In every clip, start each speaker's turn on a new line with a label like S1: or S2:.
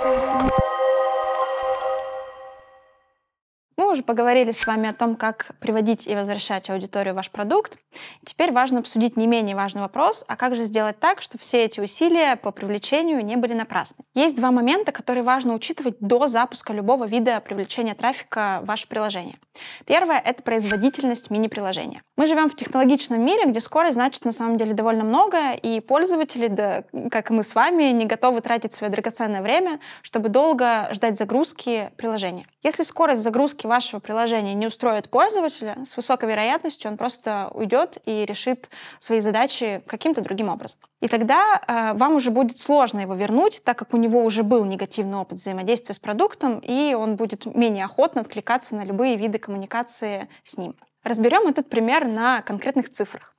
S1: Thank you. уже поговорили с вами о том, как приводить и возвращать аудиторию в ваш продукт. Теперь важно обсудить не менее важный вопрос, а как же сделать так, чтобы все эти усилия по привлечению не были напрасны. Есть два момента, которые важно учитывать до запуска любого вида привлечения трафика в ваше приложение. Первое — это производительность мини-приложения. Мы живем в технологичном мире, где скорость значит на самом деле довольно много, и пользователи, да, как и мы с вами, не готовы тратить свое драгоценное время, чтобы долго ждать загрузки приложения. Если скорость загрузки вашего приложения не устроит пользователя, с высокой вероятностью он просто уйдет и решит свои задачи каким-то другим образом. И тогда э, вам уже будет сложно его вернуть, так как у него уже был негативный опыт взаимодействия с продуктом, и он будет менее охотно откликаться на любые виды коммуникации с ним. Разберем этот пример на конкретных цифрах.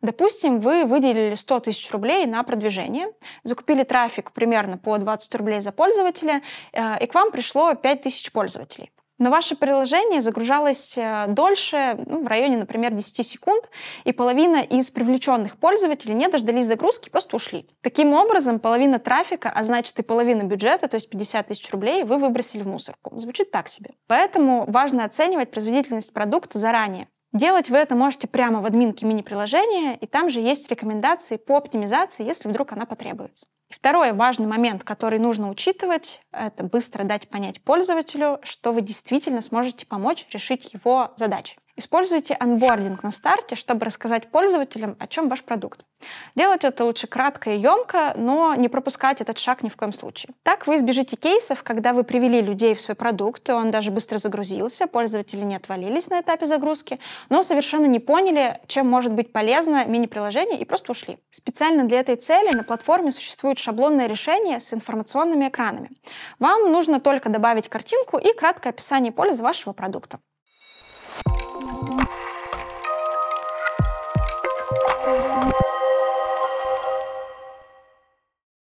S1: Допустим, вы выделили 100 тысяч рублей на продвижение, закупили трафик примерно по 20 рублей за пользователя, э, и к вам пришло 5 тысяч пользователей. Но ваше приложение загружалось э, дольше, ну, в районе, например, 10 секунд, и половина из привлеченных пользователей не дождались загрузки, просто ушли. Таким образом, половина трафика, а значит и половина бюджета, то есть 50 тысяч рублей, вы выбросили в мусорку. Звучит так себе. Поэтому важно оценивать производительность продукта заранее. Делать вы это можете прямо в админке мини-приложения, и там же есть рекомендации по оптимизации, если вдруг она потребуется. И второй важный момент, который нужно учитывать, это быстро дать понять пользователю, что вы действительно сможете помочь решить его задачи. Используйте анбординг на старте, чтобы рассказать пользователям, о чем ваш продукт. Делать это лучше кратко и емко, но не пропускать этот шаг ни в коем случае. Так вы избежите кейсов, когда вы привели людей в свой продукт, и он даже быстро загрузился, пользователи не отвалились на этапе загрузки, но совершенно не поняли, чем может быть полезно мини-приложение и просто ушли. Специально для этой цели на платформе существует шаблонное решение с информационными экранами. Вам нужно только добавить картинку и краткое описание пользы вашего продукта.